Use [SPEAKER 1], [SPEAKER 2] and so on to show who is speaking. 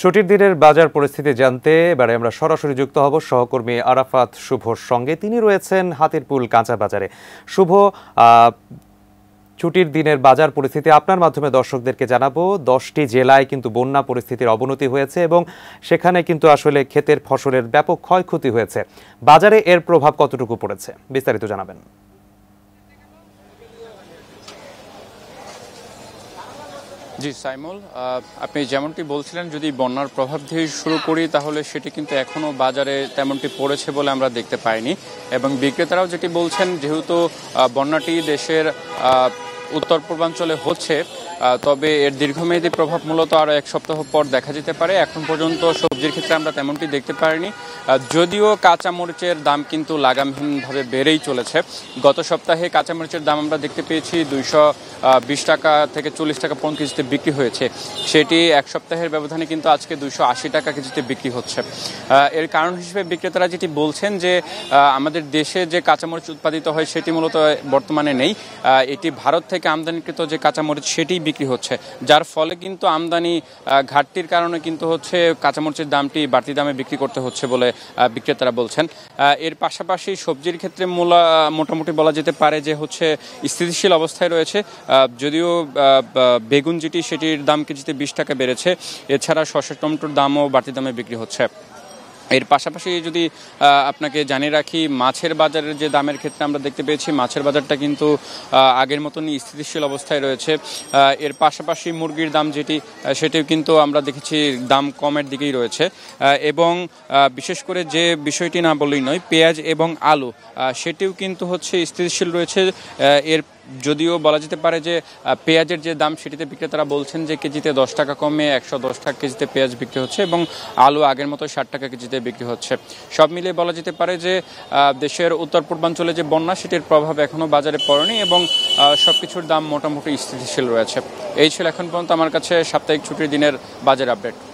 [SPEAKER 1] ছুটির দিনের বাজার পরিস্থিতি জানতে এবারে আমরা সরাসরি যুক্ত হব সহকর্মী আরাফাত শুভর সঙ্গে তিনি রয়েছেন হাতিরপুল কাঁচা বাজারে শুভ ছুটির দিনের বাজার পরিস্থিতি আপনার মাধ্যমে দর্শকদেরকে জানাবো দশটি জেলায় কিন্তু বন্যা পরিস্থিতির অবনতি হয়েছে এবং সেখানে কিন্তু আসলে ক্ষেতের ফসলের ব্যাপক ক্ষয়ক্ষতি হয়েছে বাজারে এর প্রভাব কতটুকু পড়েছে বিস্তারিত জানাবেন
[SPEAKER 2] জি সাইমুল আপনি যেমনটি বলছিলেন যদি বন্যার প্রভাব দিয়ে শুরু করি তাহলে সেটি কিন্তু এখনও বাজারে তেমনটি পড়েছে বলে আমরা দেখতে পাইনি এবং বিক্রেতারাও যেটি বলছেন যেহেতু বন্যাটি দেশের উত্তর পূর্বাঞ্চলে হচ্ছে তবে এর দীর্ঘমেয়াদী প্রভাব মূলত আরও এক সপ্তাহ পর দেখা যেতে পারে এখন পর্যন্ত সবজির ক্ষেত্রে আমরা তেমনটি দেখতে পারিনি যদিও কাঁচামরিচের দাম কিন্তু লাগামহীনভাবে বেড়েই চলেছে গত সপ্তাহে কাঁচামরিচের দাম আমরা দেখতে পেয়েছি দুইশো বিশ টাকা থেকে চল্লিশ টাকা পর্যন্ত কেজিতে বিক্রি হয়েছে সেটি এক সপ্তাহের ব্যবধানে কিন্তু আজকে দুইশো আশি টাকা কেজিতে বিক্রি হচ্ছে এর কারণ হিসেবে বিক্রেতারা যেটি বলছেন যে আমাদের দেশে যে কাঁচামরিচ উৎপাদিত হয় সেটি মূলত বর্তমানে নেই এটি ভারত থেকে থেকে আমদানিকৃত যে কাঁচামরিচ সেটি বিক্রি হচ্ছে যার ফলে কিন্তু আমদানি ঘাটতির কারণে কিন্তু হচ্ছে কাঁচামরিচের দামটি বাড়তি দামে বিক্রি করতে হচ্ছে বলে বিক্রেতারা বলছেন এর পাশাপাশি সবজির ক্ষেত্রে মূলা মোটামুটি বলা যেতে পারে যে হচ্ছে স্থিতিশীল অবস্থায় রয়েছে যদিও বেগুন যেটি সেটির দাম কেজিতে বিশ টাকা বেড়েছে এছাড়া শসা টমেটোর দামও বাড়তি দামে বিক্রি হচ্ছে এর পাশাপাশি যদি আপনাকে জানিয়ে রাখি মাছের বাজারের যে দামের ক্ষেত্রে আমরা দেখতে পেয়েছি মাছের বাজারটা কিন্তু আগের মতনই স্থিতিশীল অবস্থায় রয়েছে এর পাশাপাশি মুরগির দাম যেটি সেটিও কিন্তু আমরা দেখেছি দাম কমের দিকেই রয়েছে এবং বিশেষ করে যে বিষয়টি না বললেই নয় পেঁয়াজ এবং আলু সেটিও কিন্তু হচ্ছে স্থিতিশীল রয়েছে এর যদিও বলা যেতে পারে যে পেঁয়াজের যে দাম সেটিতে বিক্রেতারা বলছেন যে কেজিতে দশ টাকা কমে একশো দশ টাকা কেজিতে পেঁয়াজ বিক্রি হচ্ছে এবং আলু আগের মতো ষাট টাকা কেজিতে বিক্রি হচ্ছে সব মিলিয়ে বলা যেতে পারে যে দেশের উত্তর পূর্বাঞ্চলে যে বন্যা সেটির প্রভাব এখনও বাজারে পড়েনি এবং সব কিছুর দাম মোটামুটি স্থিতিশীল রয়েছে এই ছিল এখন পর্যন্ত আমার কাছে সাপ্তাহিক ছুটির দিনের বাজার আপডেট